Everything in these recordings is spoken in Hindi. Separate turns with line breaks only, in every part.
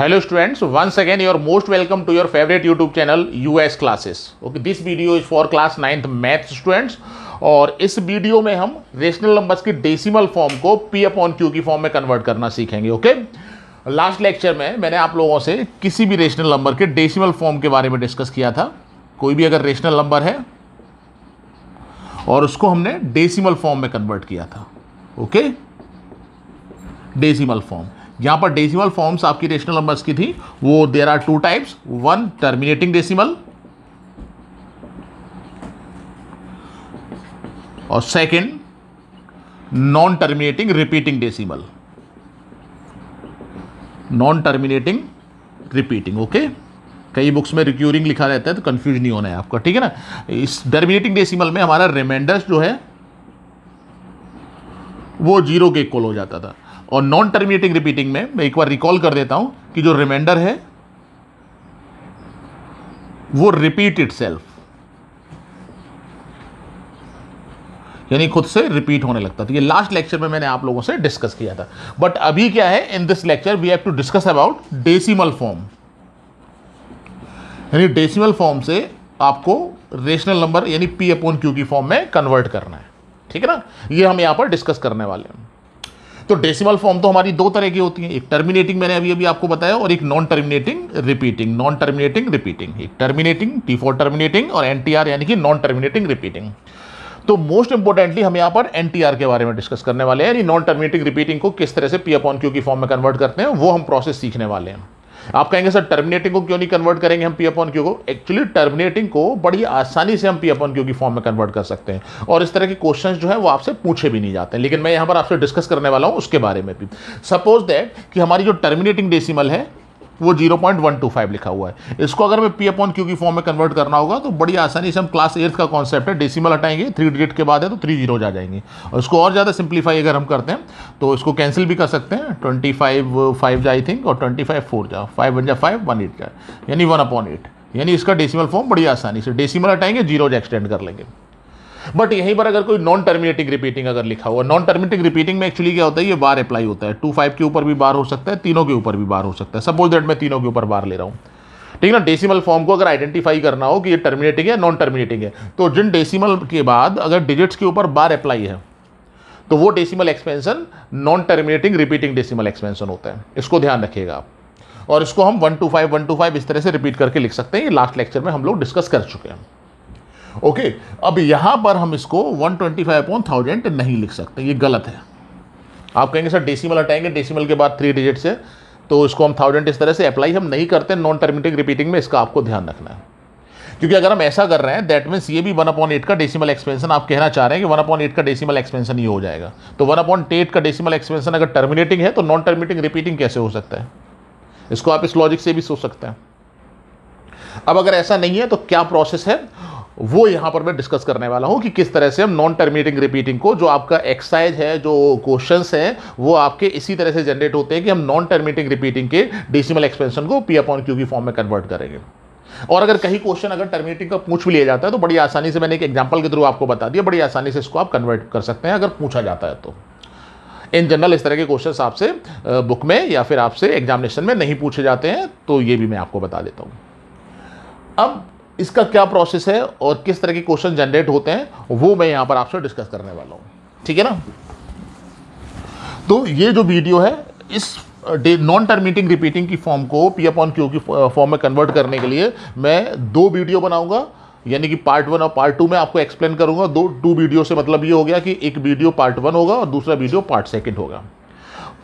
Hello students once again your most welcome to your favourite YouTube channel channel us classes okay this video is for class 9th math और इस वीडियो में हम रेशनल नंबर्स की डेसिमल फॉर्म को पी ऑन क्यू की फॉर्म में कन्वर्ट करना सीखेंगे ओके लास्ट लेक्चर में मैंने आप लोगों से किसी भी रेशनल नंबर के डेसिमल फॉर्म के बारे में डिस्कस किया था कोई भी अगर रेशनल नंबर है और उसको हमने डेसिमल फॉर्म में कन्वर्ट किया था ओके डेसिमल फॉर्म यहाँ पर डेसिमल फॉर्म्स आपकी रेशनल नंबर्स की थी वो there are two types one terminating decimal और second non terminating repeating decimal non terminating repeating okay कई बुक्स में रिक्यूरिंग लिखा रहता है तो कंफ्यूज नहीं होना है आपका ठीक है ना इस टर्मिनेटिंग डेसिमल में हमारा रिमाइंडर जो है वो जीरो के इक्वल हो जाता था और नॉन टर्मिनेटिंग रिपीटिंग में मैं एक बार रिकॉल कर देता हूं कि जो रिमाइंडर है वो रिपीट इट यानी खुद से रिपीट होने लगता था ये लास्ट लेक्चर में मैंने आप लोगों से डिस्कस किया था बट अभी क्या है in this lecture we have to discuss about decimal form यानी डेसिमल फॉर्म से आपको रेशनल नंबर यानी पी अपॉन क्यू की फॉर्म में कन्वर्ट करना है ठीक है ना ये हम यहां पर डिस्कस करने वाले हैं तो डेसिमल फॉर्म तो हमारी दो तरह की होती है एक टर्मिनेटिंग मैंने अभी अभी आपको बताया और एक non terminating repeating non terminating repeating एक टर्मिनेटिंग टी फॉर टर्मिनेटिंग और एन यानी कि नॉन टर्मिनेटिंग रिपीटिंग तो मोस्ट इंपॉर्टेंटली हम यहाँ पर एन के बारे में डिस्कस करने वाले हैं यानी नॉन टर्मिनेटिंग रिपीटिंग को किस तरह से पी अपॉन क्यू की फॉर्म में कन्वर्ट करते हैं वो हम प्रोसेस सीखने वाले हैं आप कहेंगे सर टर्मिनेटिंग को क्यों नहीं कन्वर्ट करेंगे हम पी अपॉन क्यू को एक्चुअली टर्मिनेटिंग को बड़ी आसानी से हम पी अपॉन क्यू की फॉर्म में कन्वर्ट कर सकते हैं और इस तरह के क्वेश्चन जो है वो आपसे पूछे भी नहीं जाते हैं लेकिन मैं यहाँ पर आपसे डिस्कस करने वाला हूँ उसके बारे में भी सपोज दैट कि हमारी जो टर्मिनेटिंग डेसिमल है वो zero point one two five लिखा हुआ है इसको अगर मैं पी अपॉन क्यू की फॉर्म में कन्वर्ट करना होगा तो बड़ी आसानी से हम क्लास एट्थ का कॉन्सेप्ट है डेसिमल हटाएंगे थ्री डिजिट के बाद है तो थ्री जीरो जा जाएंगे और इसको और ज़्यादा सिंप्लीफाई अगर हम करते हैं तो इसको कैंसिल भी कर सकते हैं ट्वेंटी फाइव फाइव जा आई थिंक और ट्वेंटी फाइव फोर जा फाइव वन जा फाइव वन एट जाए यानी वन अपॉन एट यानी इसका डेसिमल फॉर्म बड़ी आसानी से डेसिमल हटाएंगे जीरो एक्सटेंड कर लेंगे बट यहीं पर अगर कोई नॉन टर्मिनेटिंग रिपीटिंग अगर लिखा हुआ नॉन टर्मिनेटिंग रिपीटिंग में एक्चुअली क्या होता है ये बार अप्लाई होता है टू फाइव के ऊपर भी बार हो सकता है तीनों के ऊपर भी बार हो सकता है सपोज दैट मैं तीनों के ऊपर बार ले रहा हूँ ठीक है ना डेसिमल फॉर्म को अगर आइडेंटिफाई करना हो कि ये टर्मिनेटिंग है नॉन टर्मिनेटिंग है तो जिन डेसिमल के बाद अगर डिजिट्स के ऊपर बार अप्लाई है तो वो decimal expansion non terminating repeating decimal expansion होता है इसको ध्यान रखिएगा आप और इसको हम one two five one two five इस तरह से रिपीट करके लिख सकते हैं ये लास्ट लेक्चर में हम लोग डिस्कस कर चुके हैं ओके अब यहाँ पर हम इसको 125 ट्वेंटी फाइव अपॉन थाउजेंड नहीं लिख सकते ये गलत है आप कहेंगे सर डेसिमल हटाएंगे डेसिमल के बाद थ्री डिजिट से तो इसको हम थाउजेंड इस तरह से अप्लाई हम नहीं करते नॉन टर्मिनेटिंग रिपीटिंग में इसका आपको ध्यान रखना है क्योंकि अगर हम ऐसा कर रहे हैं दैट मीन्स ये भी वन अपॉइंट एट का डेसिमल एक्सपेंशन आप कहना चाह रहे हैं कि वन अपॉइंट एट का डेसिमल एक्सपेंशन ही हो जाएगा तो वन अपॉइंट एट का डेसिमल एक्सपेंशन अगर टर्मिनेटिंग है तो नॉन टर्मिनेटिंग रिपीटिंग कैसे हो सकता है इसको आप इस लॉजिक से भी सोच सकते हैं अब अगर ऐसा नहीं है तो क्या प्रोसेस है वो यहां पर मैं डिस्कस करने वाला हूं कि किस तरह से हम नॉन टर्मिनेटिंग रिपीटिंग को जो आपका एक्सरसाइज है जो क्वेश्चंस हैं वो आपके इसी तरह से जनरेट होते हैं कि हम नॉन टर्मिनेटिंग रिपीटिंग के डेसिमल एक्सपेंशन को पी अपॉन क्यू की फॉर्म में कन्वर्ट करेंगे और अगर कहीं क्वेश्चन अगर टर्मिनेटिंग का पूछ भी लिया जाता है तो बड़ी आसानी से मैंने एक एग्जाम्पल के थ्रू आपको बता दिया बड़ी आसानी से इसको आप कन्वर्ट कर सकते हैं अगर पूछा जाता है तो इन जनरल इस तरह के क्वेश्चन आपसे बुक में या फिर आपसे एग्जामिनेशन में नहीं पूछे जाते हैं तो ये भी मैं आपको बता देता हूँ अब इसका क्या प्रोसेस है और किस तरह के क्वेश्चन जनरेट होते हैं वो मैं यहाँ पर आपसे डिस्कस करने वाला हूँ ठीक है ना तो ये जो वीडियो है इस नॉन टर्मिटिंग रिपीटिंग की फॉर्म को पी ऑन क्यू की फॉर्म में कन्वर्ट करने के लिए मैं दो वीडियो बनाऊंगा यानी कि पार्ट वन और पार्ट टू में आपको एक्सप्लेन करूंगा दो टू वीडियो से मतलब ये हो गया कि एक वीडियो पार्ट वन होगा और दूसरा वीडियो पार्ट सेकंड होगा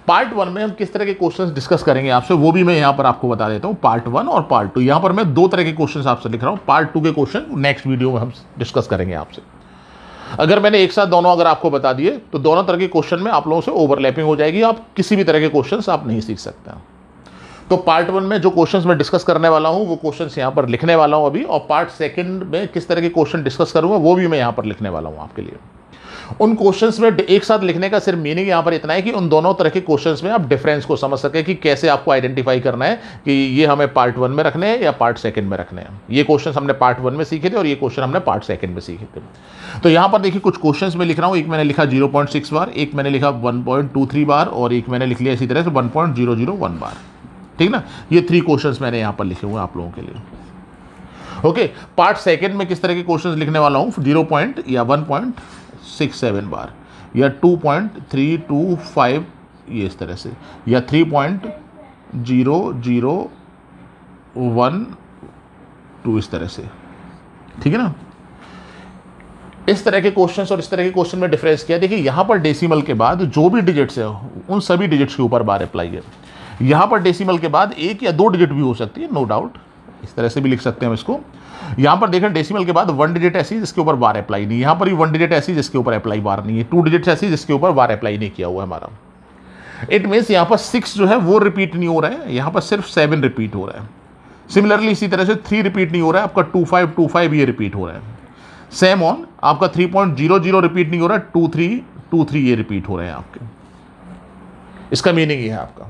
पार्ट वन में हम किस तरह के क्वेश्चंस डिस्कस करेंगे आपसे वो भी मैं यहाँ पर आपको बता देता हूँ पार्ट वन और पार्ट टू यहाँ पर मैं दो तरह के क्वेश्चन आपसे लिख रहा हूँ पार्ट टू के क्वेश्चन नेक्स्ट वीडियो में हम डिस्कस करेंगे आपसे अगर मैंने एक साथ दोनों अगर आपको बता दिए तो दोनों तरह के क्वेश्चन में आप लोगों से ओवरलैपिंग हो जाएगी आप किसी भी तरह के क्वेश्चन आप नहीं सीख सकते हैं तो पार्ट वन में जो क्वेश्चंस मैं डिस्कस करने वाला हूँ वो क्वेश्चंस यहाँ पर लिखने वाला हूँ अभी और पार्ट सेकंड में किस तरह के क्वेश्चन डिस्कस करूँगा वो भी मैं यहाँ पर लिखने वाला हूँ आपके लिए उन क्वेश्चन में एक साथ लिखने का सिर्फ मीनिंग यहाँ पर इतना है कि उन दोनों तरह के क्वेश्चन में आप डिफरेंस को समझ सकें कि कैसे आपको आइडेंटिफाई करना है कि ये हमें पार्ट वन में रखने हैं या पार्ट सेकंड में रखने हैं ये क्वेश्चन हमने पार्ट वन में सीखे थे और ये क्वेश्चन हमने पार्ट सेकंड में सीखे थे तो यहाँ पर देखिए कुछ क्वेश्चन में लिख रहा हूँ एक मैंने लिखा जीरो बार एक मैंने लिखा वन बार और एक मैंने लिख लिया इसी तरह से वन बार ठीक ना ये थ्री क्वेश्चंस मैंने यहां पर लिखे हुए आप लोगों के लिए ओके पार्ट सेकंड में किस तरह के क्वेश्चंस लिखने वाला हूं जीरो पॉइंट या one point six seven bar या two point three two five ये इस तरह से या three point zero zero one two इस तरह से ठीक है ना इस तरह के क्वेश्चंस और इस तरह के क्वेश्चन में डिफरेंस किया देखिए यहाँ पर डेसिमल के बाद जो भी डिजिट्स है उन सभी डिजिट्स के ऊपर बार अप्लाई है यहाँ पर डेसिमल के बाद एक या दो डिजिट भी हो सकती है नो डाउट इस तरह से भी लिख सकते हैं इसको यहां पर देखें डेसिमल के बाद वन डिजिट ऐसी जिसके ऊपर बार अप्लाई नहीं यहां पर भी वन डिजिट ऐसी जिसके ऊपर अप्लाई बार नहीं है टू डिजिट ऐसी जिसके ऊपर बार अप्लाई नहीं किया हुआ है हमारा इट मीन्स यहाँ पर सिक्स जो है वो रिपीट नहीं हो रहा है यहाँ पर सिर्फ सेवन रिपीट हो रहा है सिमिलरली इसी तरह से थ्री रिपीट नहीं हो रहा है आपका टू फाइव टू फाइव ये रिपीट हो रहा है सेम ऑन आपका three point zero zero repeat नहीं हो रहा है टू थ्री टू थ्री ये रिपीट हो रहे हैं आपके इसका मीनिंग ये है आपका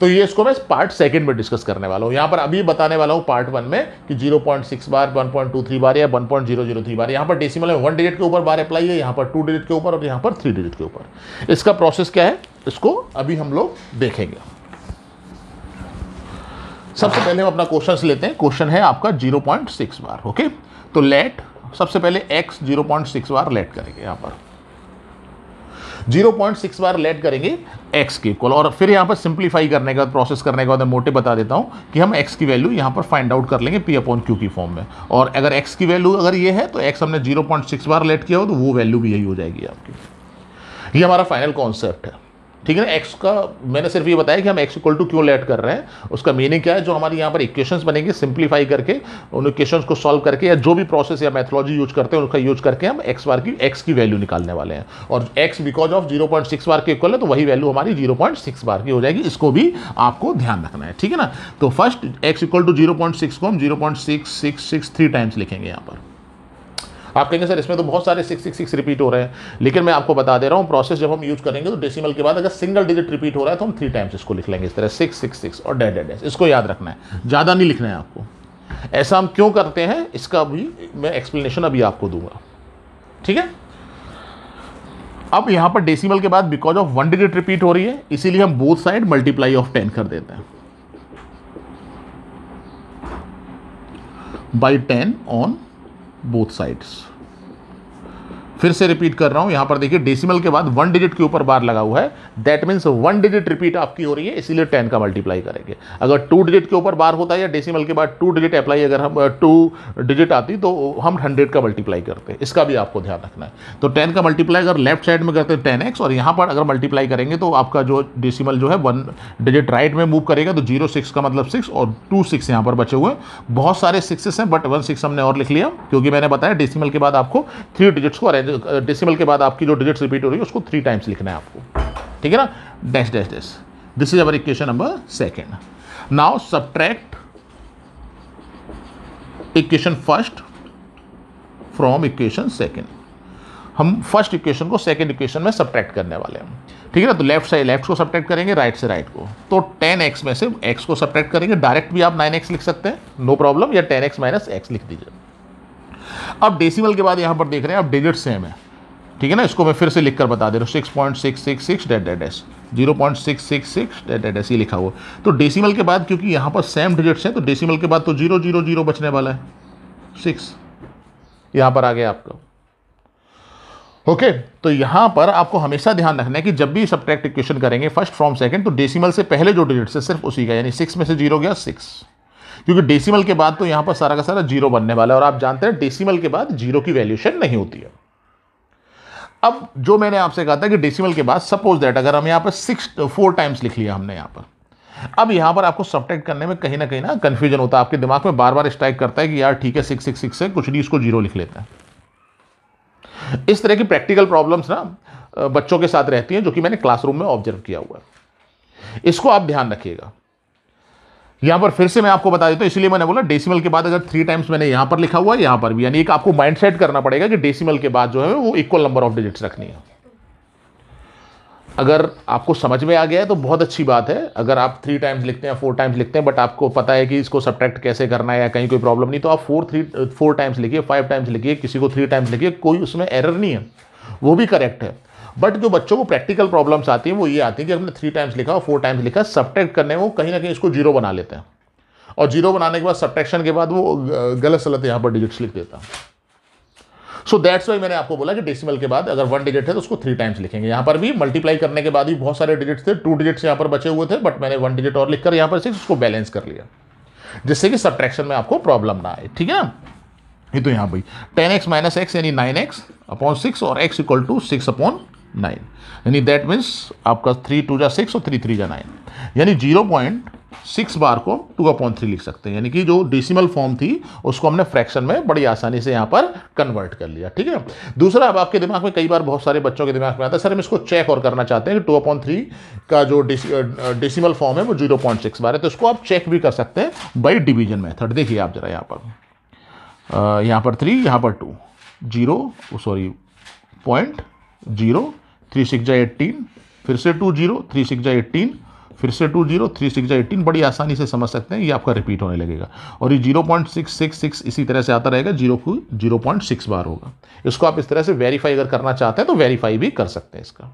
तो ये इसको मैं पार्ट सेकंड में डिस्कस करने वाला हूँ यहाँ पर अभी बताने वाला हूँ पार्ट वन में कि 0.6 बार 1.23 बार या 1.003 बार यहाँ पर डेसिमल में वन डिजिट के ऊपर बार अप्लाई है यहाँ पर टू डिजिट के ऊपर और यहाँ पर थ्री डिजिट के ऊपर इसका प्रोसेस क्या है इसको अभी हम लोग देखेंगे सबसे पहले हम अपना क्वेश्चन लेते हैं क्वेश्चन है आपका जीरो बार ओके तो लेट सबसे पहले एक्स जीरो बार लेट करेंगे यहाँ पर zero point six bar let करेंगे एक्स के इक्वल और फिर यहाँ पर सिंप्लीफाई करने का प्रोसेस करने का बाद मोटे बता देता हूँ कि हम एक्स की वैल्यू यहाँ पर फाइंड आउट कर लेंगे पी अपॉन क्यू की फॉर्म में और अगर एक्स की वैल्यू अगर ये है तो एक्स हमने zero point six bar let किया हो तो वो वैल्यू भी यही हो जाएगी आपकी ये हमारा फाइनल कॉन्सेप्ट है ठीक है ना एक्स का मैंने सिर्फ ये बताया कि हम एक्स इक्वल टू क्यों लेट कर रहे हैं उसका मीनिंग क्या है जो हमारे यहाँ पर इक्वेशंस बनेंगे सिंप्लीफाई करके उन इक्वेशंस को सॉल्व करके या जो भी प्रोसेस या मैथोलॉजी यूज करते हैं उनका यूज करके हम एक्स बार की एक्स की वैल्यू निकालने वाले हैं और x because of zero point six bar के इक्वल है तो वही वैल्यू हमारी जीरो पॉइंट सिक्स बार की हो जाएगी इसको भी आपको ध्यान रखना है ठीक है ना तो first x equal to zero point six को हम zero point six six six three times लिखेंगे यहाँ पर आप कहेंगे सर इसमें तो बहुत सारे सिक्स सिक्स सिक्स रिपीट हो रहे हैं लेकिन मैं आपको बता दे रहा हूँ प्रोसेस जब हम यूज़ करेंगे तो डेसिमल के बाद अगर सिंगल डिजिट रिपीट हो रहा है तो हम थ्री टाइम्स इसको लिख लेंगे इस तरह सिक्स सिक्स सिक्स और डेड डेड इसको याद रखना है ज़्यादा नहीं लिखना है आपको ऐसा हम क्यों करते हैं इसका भी मैं एक्सप्लेनेशन अभी आपको दूंगा ठीक है अब यहाँ पर डेसिमल के बाद because of one digit repeat हो रही है इसीलिए हम both side multiply of ten कर देते हैं by ten on both sides फिर से रिपीट कर रहा हूं यहां पर देखिए डेसिमल के बाद वन डिजिट के ऊपर बार लगा हुआ है that means one digit repeat आपकी हो रही है इसीलिए टेन का मल्टीप्लाई करेंगे अगर टू डिजिट के ऊपर बार होता है या डेसिमल के बाद टू डिजिट अप्लाई अगर हम टू uh, डिजिट आती तो हम हंड्रेड का मल्टीप्लाई करते हैं इसका भी आपको ध्यान रखना है तो टेन का मल्टीप्लाई अगर लेफ्ट साइड में करते हैं टेन एक्स और यहाँ पर अगर मल्टीप्लाई करेंगे तो आपका जो डेसिमल जो है वन डिजिट राइट में मूव करेगा तो जीरो सिक्स का मतलब सिक्स और टू सिक्स यहाँ पर बचे हुए बहुत सारे सिक्सेस हैं बट वन सिक्स हमने और लिख लिया क्योंकि मैंने बताया डेसिमल के बाद आपको थ्री डिजिट्स को अरेंज डेसिमल के बाद आपकी जो डिजिट्स रिपीट हो रही है उसको थ्री टाइम्स लिखना है आपको ठीक है ना dash dash dash this is our equation number second now subtract equation first from equation second हम फर्स्ट इक्वेशन को सेकेंड इक्वेशन में सब्ट्रैक्ट करने वाले हैं ठीक है ना तो लेफ्ट साइड लेफ्ट को सब्ट्रैक्ट करेंगे राइट से राइट को तो टेन एक्स में से एक्स को सब्ट्रैक्ट करेंगे डायरेक्ट भी आप नाइन एक्स लिख सकते हैं नो प्रॉब्लम या टेन एक्स माइनस एक्स लिख दीजिए अब डेसिमल के बाद यहाँ पर देख रहे हैं अब डिजिट सेम है ठीक है ना इसको मैं फिर से लिख कर बता दे रहा हूँ six point six six six dot dot s zero point six six six dot dot s ये लिखा हुआ तो डेसिमल के बाद क्योंकि यहाँ पर सेम डिजिट्स हैं तो डेसिमल के बाद तो जीरो जीरो जीरो बचने वाला है सिक्स यहाँ पर आ गया आपका ओके okay, तो यहाँ पर आपको हमेशा ध्यान रखना है कि जब भी सब्ट्रैक्ट इक्वेशन करेंगे फर्स्ट फ्रॉम सेकंड तो डेसिमल से पहले जो डिजिट्स है सिर्फ उसी का यानी सिक्स में से जीरो गया सिक्स क्योंकि डेसिमल के बाद तो यहां पर सारा का सारा जीरो बनने वाला है और आप जानते हैं डेसिमल के बाद जीरो की वैल्यूशन नहीं होती है अब जो मैंने आपसे कहा था कि डेसिमल के बाद सपोज दैट अगर हम यहां पर सिक्स फोर टाइम्स लिख लिया हमने यहां पर अब यहां पर आपको सब्ट्रैक्ट करने में कहीं ना कहीं ना कंफ्यूजन होता है आपके दिमाग में बार बार स्ट्राइक करता है कि यार ठीक है सिक्स सिक्स सिक्स है कुछ नहीं इसको जीरो लिख लेते हैं इस तरह की प्रैक्टिकल प्रॉब्लम्स ना बच्चों के साथ रहती हैं जो कि मैंने क्लासरूम में ऑब्जर्व किया हुआ है इसको आप ध्यान रखिएगा यहां पर फिर से मैं आपको बता देता हूं इसलिए मैंने बोला डेसिमल के बाद अगर थ्री टाइम्स मैंने यहां पर लिखा हुआ है यहां पर भी यानी एक आपको माइंड सेट करना पड़ेगा कि डेसिमल के बाद जो है वो इक्वल नंबर ऑफ डिजिट्स रखनी है अगर आपको समझ में आ गया है तो बहुत अच्छी बात है अगर आप थ्री टाइम्स लिखते हैं फोर टाइम्स लिखते हैं बट आपको पता है कि इसको सब्ट्रैक्ट कैसे करना है या कहीं कोई प्रॉब्लम नहीं तो आप फोर थ्री फोर टाइम्स लिखिए फाइव टाइम्स लिखिए किसी को थ्री टाइम्स लिखिए कोई उसमें एरर नहीं है वो भी करेक्ट है बट जो बच्चों को प्रैक्टिकल प्रॉब्लम्स आती हैं वो ये आती है कि हमने थ्री टाइम्स लिखा और फोर टाइम्स लिखा सब्ट्रैक्ट करने में वो कहीं ना कहीं इसको जीरो बना लेते हैं और जीरो बनाने के बाद सब्ट्रैक्शन के बाद वो गलत सलत यहाँ पर डिजिट्स लिख देता सो दैट्स वाई मैंने आपको बोला कि डेसिमल के बाद अगर वन डिजिट है तो उसको थ्री टाइम्स लिखेंगे यहाँ पर भी मल्टीप्लाई करने के बाद भी बहुत सारे डिजिट्स थे टू डिजिट्स यहाँ पर बचे हुए थे बट मैंने वन डिजिट और लिखकर यहाँ पर सिक्स उसको बैलेंस कर लिया जिससे कि सब्ट्रैक्शन में आपको प्रॉब्लम ना आए ठीक है ना ये तो यहाँ भाई टेन एक्स माइनस एक्स यानी नाइन एक्स अपॉन सिक्स और x equal to six upon nine यानी दैट मीन्स आपका थ्री टू जा सिक्स और थ्री थ्री जा नाइन यानी जीरो पॉइंट सिक्स बार को टू अपॉइंट थ्री लिख सकते हैं यानी कि जो डेसिमल फॉर्म थी उसको हमने फ्रैक्शन में बड़ी आसानी से यहाँ पर कन्वर्ट कर लिया ठीक है दूसरा अब आपके दिमाग में कई बार बहुत सारे बच्चों के दिमाग में आता है सर हम इसको चेक और करना चाहते हैं कि टू अपॉइंट थ्री का जो डेसिमल फॉर्म है वो जीरो पॉइंट सिक्स बार है तो इसको आप चेक भी कर सकते हैं बाई डिवीजन मेथड देखिए आप जरा यहाँ पर यहाँ पर थ्री यहाँ पर two zero sorry point zero three six जाए एट्टीन फिर से टू जीरो थ्री सिक्स जाए एट्टीन फिर से टू जीरो थ्री सिक्स जाए एट्टीन बड़ी आसानी से समझ सकते हैं ये आपका रिपीट होने लगेगा और ये zero point six six six इसी तरह से आता रहेगा जीरो को जीरो पॉइंट सिक्स बार होगा इसको आप इस तरह से वेरीफाई अगर करना चाहते हैं तो वेरीफाई भी कर सकते हैं इसका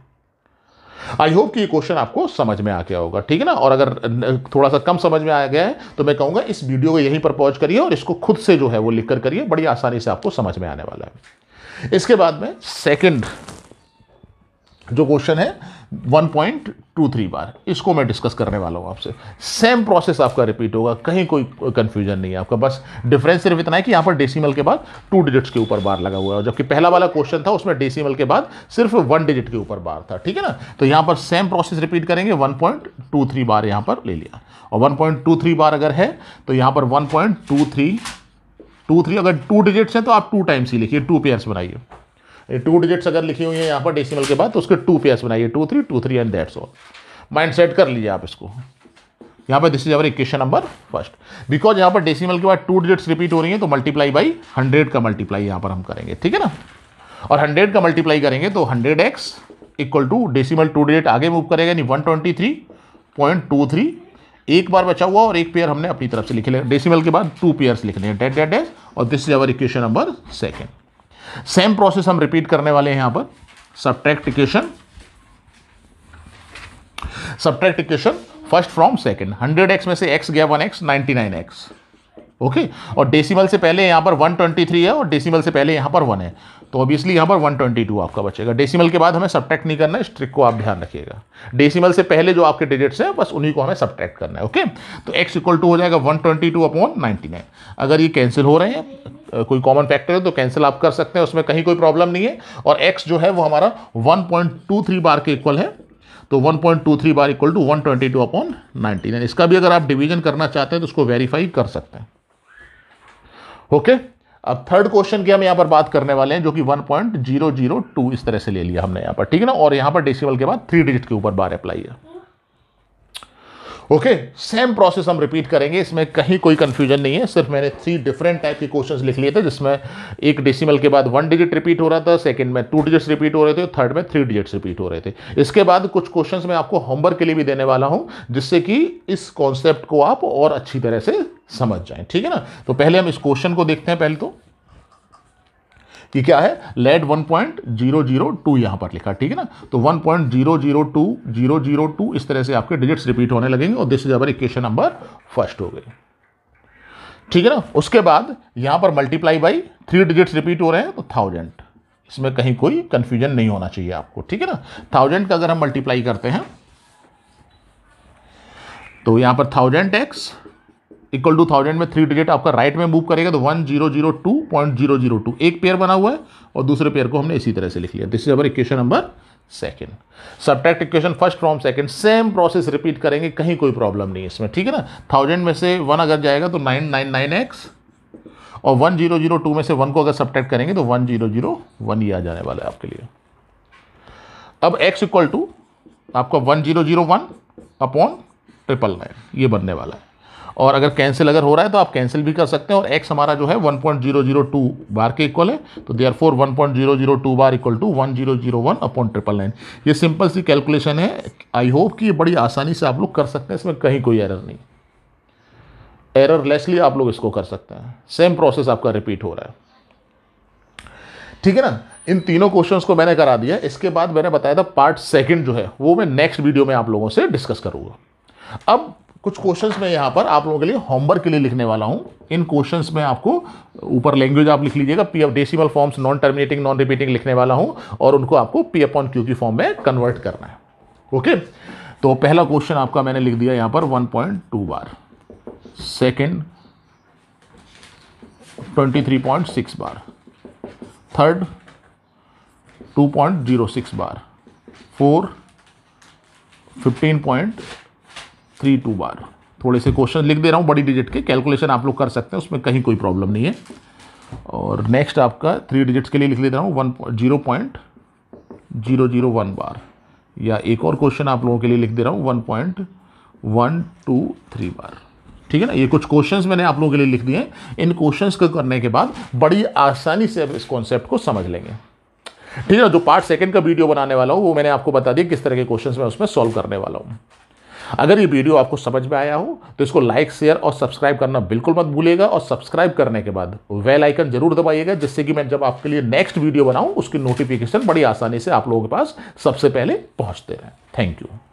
आई होप कि ये क्वेश्चन आपको समझ में आ गया होगा ठीक है ना और अगर थोड़ा सा कम समझ में आ गया है तो मैं कहूंगा इस वीडियो को यहीं पर पॉज करिए और इसको खुद से जो है वो लिख कर करिए बड़ी आसानी से आपको समझ में आने वाला है इसके बाद में सेकेंड जो क्वेश्चन है 1.23 बार इसको मैं डिस्कस करने वाला हूँ आपसे सेम प्रोसेस आपका रिपीट होगा कहीं कोई कंफ्यूजन नहीं है आपका बस डिफरेंस सिर्फ इतना है कि यहाँ पर डेसिमल के बाद टू डिजिट्स के ऊपर बार लगा हुआ है जबकि पहला वाला क्वेश्चन था उसमें डेसिमल के बाद सिर्फ वन डिजिट के ऊपर बार था ठीक है ना तो यहाँ पर सेम प्रोसेस रिपीट करेंगे वन बार यहाँ पर ले लिया और वन बार अगर है तो यहाँ पर वन टू थ्री अगर टू डिजिट्स हैं तो आप टू टाइम्स ही लिखिए टू पेयर्स बनाइए टू डिजिट्स अगर लिखी हुई हैं यहाँ पर डेसिमल के बाद तो उसके टू पेयर्स बनाइए two three two three and that's all mind set कर लीजिए आप इसको यहाँ पर this is our equation number first because यहाँ पर डेसिमल के बाद टू डिजिट्स रिपीट हो रही है तो मल्टीप्लाई बाई हंड्रेड का मल्टीप्लाई यहाँ पर हम करेंगे ठीक है ना और हंड्रेड का मल्टीप्लाई करेंगे तो hundred x equal to decimal two digit आगे मूव करेगा यानी one twenty three point two three एक बार बचा हुआ और एक पेयर हमने अपनी तरफ से लिखे डेसिमल के बाद टू पेयर्स लिखने हैं डेट डेट डेट और this is our equation number second same process हम रिपीट करने वाले हैं यहां पर subtract equation subtract equation first from second x में से x गया वन नाइन एक्स ओके और डेसिमल से पहले यहां पर 123 है और डेसिमल से पहले यहां पर 1 है तो ऑब्वियसली यहाँ पर 122 आपका बचेगा डेसिमल के बाद हमें सब्ट्रैक्ट नहीं करना है इस ट्रिक को आप ध्यान रखिएगा डेसिमल से पहले जो आपके डिजिट्स हैं बस उन्हीं को हमें सब्ट्रैक्ट करना है ओके तो एक्स इक्वल टू हो जाएगा 122 twenty two upon ninety nine अगर ये कैंसिल हो रहे हैं कोई कॉमन फैक्टर है तो कैंसिल आप कर सकते हैं उसमें कहीं कोई प्रॉब्लम नहीं है और एक्स जो है वो हमारा वन बार के इक्वल है तो 1.23 bar equal to 122 twenty two upon ninety इसका भी अगर आप डिवीजन करना चाहते हैं तो उसको वेरीफाई कर सकते हैं ओके okay? अब थर्ड क्वेश्चन की हम यहाँ पर बात करने वाले हैं जो कि 1.002 इस तरह से ले लिया हमने यहाँ पर ठीक है ना और यहाँ पर डेसिमल के बाद थ्री डिजिट के ऊपर बार अप्लाई है ओके सेम प्रोसेस हम रिपीट करेंगे इसमें कहीं कोई कन्फ्यूजन नहीं है सिर्फ मैंने थ्री डिफरेंट टाइप के क्वेश्चंस लिख लिए थे जिसमें एक डेसिमल के बाद वन डिजिट रिपीट हो रहा था सेकंड में टू डिजिट्स रिपीट हो रहे थे थर्ड में थ्री डिजिट्स रिपीट हो रहे थे इसके बाद कुछ क्वेश्चंस मैं आपको होमवर्क के लिए भी देने वाला हूँ जिससे कि इस कॉन्सेप्ट को आप और अच्छी तरह से समझ जाए ठीक है ना तो पहले हम इस क्वेश्चन को देखते हैं पहले तो कि क्या है लेड 1.002 यहां पर लिखा ठीक है ना तो 1.002 पॉइंट इस तरह से आपके डिजिट्स रिपीट होने लगेंगे और this is our equation number first हो गई ठीक है ना उसके बाद यहां पर multiply by three digits repeat हो रहे हैं तो थाउजेंड इसमें कहीं कोई कंफ्यूजन नहीं होना चाहिए आपको ठीक है ना थाउजेंड का अगर हम मल्टीप्लाई करते हैं तो यहां पर thousand x equal to thousand में थ्री डिजिट आपका राइट में मूव करेगा तो one zero zero two point zero zero two एक पेयर बना हुआ है और दूसरे पेयर को हमने इसी तरह से लिख लिया this is our equation number second subtract equation first from second same process repeat करेंगे कहीं कोई प्रॉब्लम नहीं है इसमें ठीक है ना थाउजेंड में से वन अगर जाएगा तो नाइन नाइन नाइन एक्स और वन जीरो जीरो टू में से वन को अगर सब्ट्रैक्ट करेंगे तो वन जीरो जीरो वन ही आ जाने वाला है आपके लिए अब एक्स इक्वल टू आपका one zero zero one upon triple nine ये बनने वाला है और अगर कैंसिल अगर हो रहा है तो आप कैंसिल भी कर सकते हैं और एक्स हमारा जो है 1.002 बार के इक्वल है तो R four one bar equal to one zero zero one upon triple nine ये सिंपल सी कैलकुलेशन है आई होप कि ये बड़ी आसानी से आप लोग कर सकते हैं इसमें कहीं कोई एरर नहीं एरर लेसली आप लोग इसको कर सकते हैं सेम प्रोसेस आपका रिपीट हो रहा है ठीक है ना इन तीनों क्वेश्चंस को मैंने करा दिया इसके बाद मैंने बताया था पार्ट सेकंड जो है वो मैं नेक्स्ट वीडियो में आप लोगों से डिस्कस करूंगा अब कुछ क्वेश्चंस मैं यहाँ पर आप लोगों के लिए होमवर्क के लिए लिखने वाला हूँ इन क्वेश्चंस में आपको ऊपर लैंग्वेज आप लिख लीजिएगा p f decimal forms non terminating non repeating लिखने वाला हूँ और उनको आपको पी एफ ऑन क्यू की फॉर्म में कन्वर्ट करना है ओके तो पहला क्वेश्चन आपका मैंने लिख दिया यहाँ पर two bar point six bar third 2.06 bar four point three two bar थोड़े से क्वेश्चन लिख दे रहा हूँ बड़ी डिजिट के कैलकुलेशन आप लोग कर सकते हैं उसमें कहीं कोई प्रॉब्लम नहीं है और नेक्स्ट आपका थ्री डिजिट्स के लिए लिख ले रहा हूँ one zero point zero zero one bar या एक और क्वेश्चन आप लोगों के लिए लिख दे रहा हूँ one point one two three bar ठीक है ना ये कुछ क्वेश्चंस मैंने आप लोगों के लिए लिख दिए हैं इन क्वेश्चंस को करने के बाद बड़ी आसानी से इस कॉन्सेप्ट को समझ लेंगे ठीक है जो पार्ट सेकंड का वीडियो बनाने वाला हूँ वो मैंने आपको बता दिया किस तरह के क्वेश्चंस मैं उसमें सॉल्व करने वाला हूँ अगर ये वीडियो आपको समझ में आया हो तो इसको लाइक शेयर और सब्सक्राइब करना बिल्कुल मत भूलेगा और सब्सक्राइब करने के बाद वेल आइकन जरूर दबाइएगा जिससे कि मैं जब आपके लिए नेक्स्ट वीडियो बनाऊँ उसकी नोटिफिकेशन बड़ी आसानी से आप लोगों के पास सबसे पहले पहुँचते रहें थैंक यू